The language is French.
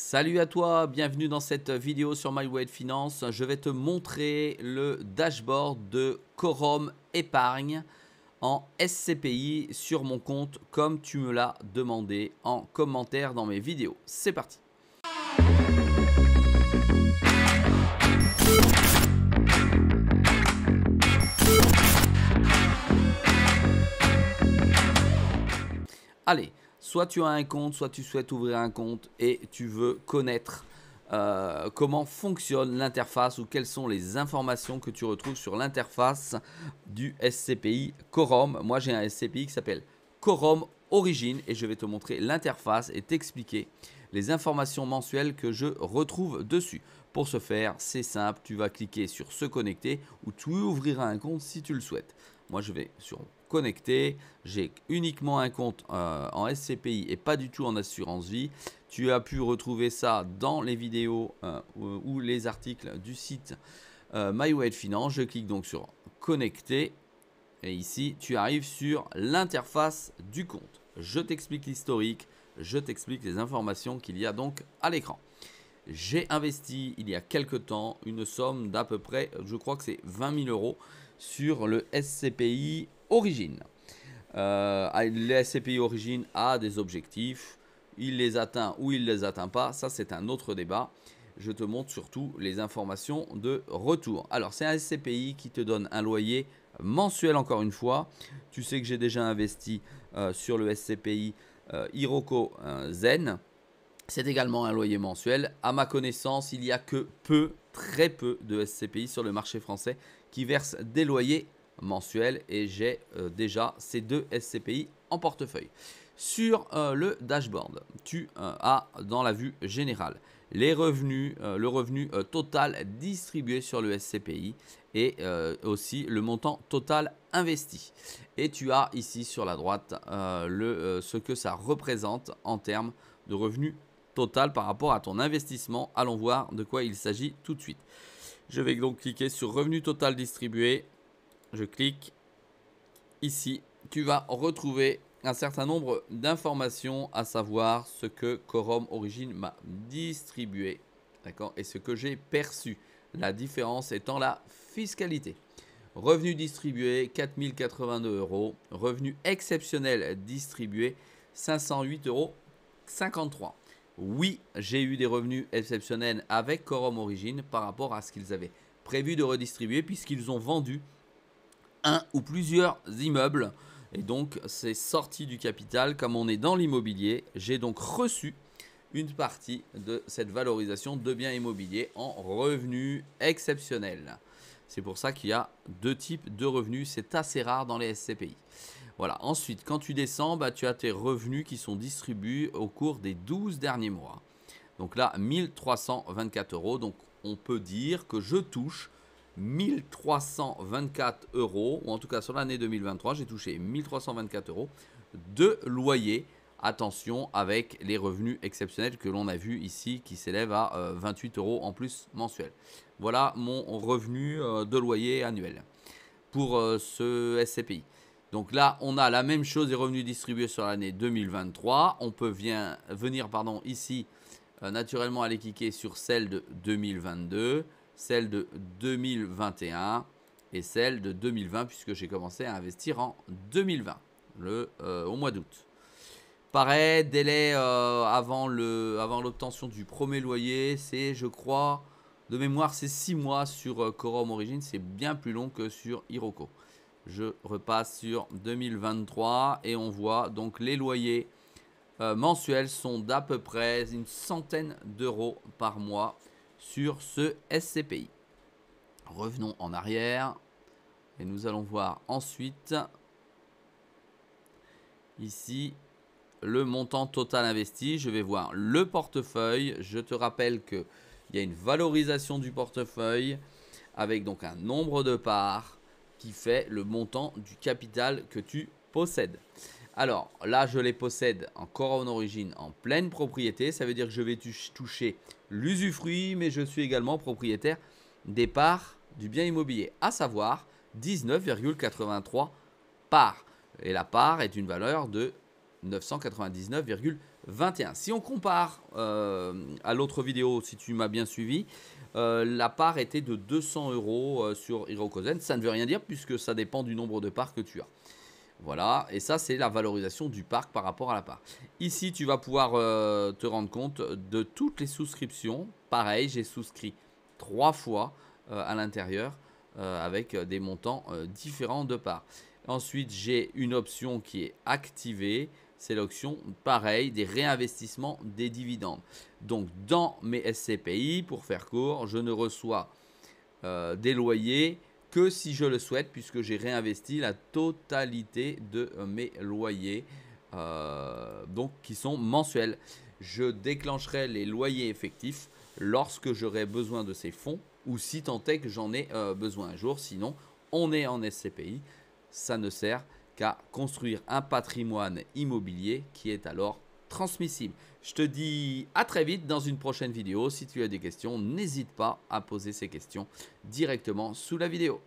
Salut à toi, bienvenue dans cette vidéo sur MyWade Finance. Je vais te montrer le dashboard de quorum Épargne en SCPI sur mon compte comme tu me l'as demandé en commentaire dans mes vidéos. C'est parti Allez, soit tu as un compte, soit tu souhaites ouvrir un compte et tu veux connaître euh, comment fonctionne l'interface ou quelles sont les informations que tu retrouves sur l'interface du SCPI quorum Moi j'ai un SCPI qui s'appelle Quorum Origine et je vais te montrer l'interface et t'expliquer les informations mensuelles que je retrouve dessus. Pour ce faire, c'est simple, tu vas cliquer sur se connecter ou tu ouvriras un compte si tu le souhaites. Moi je vais sur connecté. J'ai uniquement un compte euh, en SCPI et pas du tout en assurance vie. Tu as pu retrouver ça dans les vidéos euh, ou les articles du site euh, My Finance. Je clique donc sur connecter et ici tu arrives sur l'interface du compte. Je t'explique l'historique, je t'explique les informations qu'il y a donc à l'écran j'ai investi il y a quelques temps une somme d'à peu près, je crois que c'est 20 000 euros sur le SCPI Origine. Euh, ah, le SCPI Origine a des objectifs, il les atteint ou il ne les atteint pas, ça c'est un autre débat. Je te montre surtout les informations de retour. Alors c'est un SCPI qui te donne un loyer mensuel encore une fois. Tu sais que j'ai déjà investi euh, sur le SCPI euh, Iroco Zen c'est également un loyer mensuel. À ma connaissance, il n'y a que peu, très peu de SCPI sur le marché français qui versent des loyers mensuels et j'ai euh, déjà ces deux SCPI en portefeuille. Sur euh, le dashboard, tu euh, as dans la vue générale les revenus, le revenu total distribué sur le SCPI et aussi le montant total investi. Et tu as ici sur la droite le, ce que ça représente en termes de revenus Total par rapport à ton investissement. Allons voir de quoi il s'agit tout de suite. Je vais donc cliquer sur revenu total distribué. Je clique ici. Tu vas retrouver un certain nombre d'informations, à savoir ce que Quorum Origin m'a distribué. D'accord Et ce que j'ai perçu. La différence étant la fiscalité. Revenu distribué 4082 euros. Revenu exceptionnel distribué 508 euros 53 oui, j'ai eu des revenus exceptionnels avec Corum Origin par rapport à ce qu'ils avaient prévu de redistribuer puisqu'ils ont vendu un ou plusieurs immeubles. Et donc, c'est sorti du capital. Comme on est dans l'immobilier, j'ai donc reçu une partie de cette valorisation de biens immobiliers en revenus exceptionnels. C'est pour ça qu'il y a deux types de revenus. C'est assez rare dans les SCPI. Voilà. Ensuite, quand tu descends, bah, tu as tes revenus qui sont distribués au cours des 12 derniers mois. Donc là, 1324 euros. Donc on peut dire que je touche 1324 euros, ou en tout cas sur l'année 2023, j'ai touché 1324 euros de loyer. Attention avec les revenus exceptionnels que l'on a vu ici qui s'élèvent à 28 euh, euros en plus mensuel. Voilà mon revenu euh, de loyer annuel pour euh, ce SCPI. Donc là, on a la même chose des revenus distribués sur l'année 2023. On peut venir pardon, ici, euh, naturellement, aller cliquer sur celle de 2022, celle de 2021 et celle de 2020, puisque j'ai commencé à investir en 2020, euh, au mois d'août. Pareil, délai euh, avant l'obtention du premier loyer, c'est, je crois, de mémoire, c'est 6 mois sur Corum Origin. C'est bien plus long que sur Iroko. Je repasse sur 2023 et on voit donc les loyers euh, mensuels sont d'à peu près une centaine d'euros par mois sur ce SCPI. Revenons en arrière et nous allons voir ensuite ici le montant total investi. Je vais voir le portefeuille. Je te rappelle qu'il y a une valorisation du portefeuille avec donc un nombre de parts qui fait le montant du capital que tu possèdes. Alors là, je les possède encore en origine en pleine propriété. Ça veut dire que je vais toucher l'usufruit, mais je suis également propriétaire des parts du bien immobilier, à savoir 19,83 parts. Et la part est une valeur de 999, 21. Si on compare euh, à l'autre vidéo, si tu m'as bien suivi, euh, la part était de 200 euros euh, sur Hirokozen. Ça ne veut rien dire puisque ça dépend du nombre de parts que tu as. Voilà, et ça c'est la valorisation du parc par rapport à la part. Ici, tu vas pouvoir te rendre compte de toutes les souscriptions. Pareil, j'ai souscrit trois fois à l'intérieur avec des montants différents de parts. Ensuite, j'ai une option qui est activée c'est l'option pareil des réinvestissements des dividendes. Donc dans mes SCPI, pour faire court, je ne reçois euh, des loyers que si je le souhaite puisque j'ai réinvesti la totalité de euh, mes loyers euh, donc qui sont mensuels. Je déclencherai les loyers effectifs lorsque j'aurai besoin de ces fonds ou si tant est que j'en ai besoin un jour. Sinon, on est en SCPI, ça ne sert à construire un patrimoine immobilier qui est alors transmissible. Je te dis à très vite dans une prochaine vidéo. Si tu as des questions, n'hésite pas à poser ces questions directement sous la vidéo.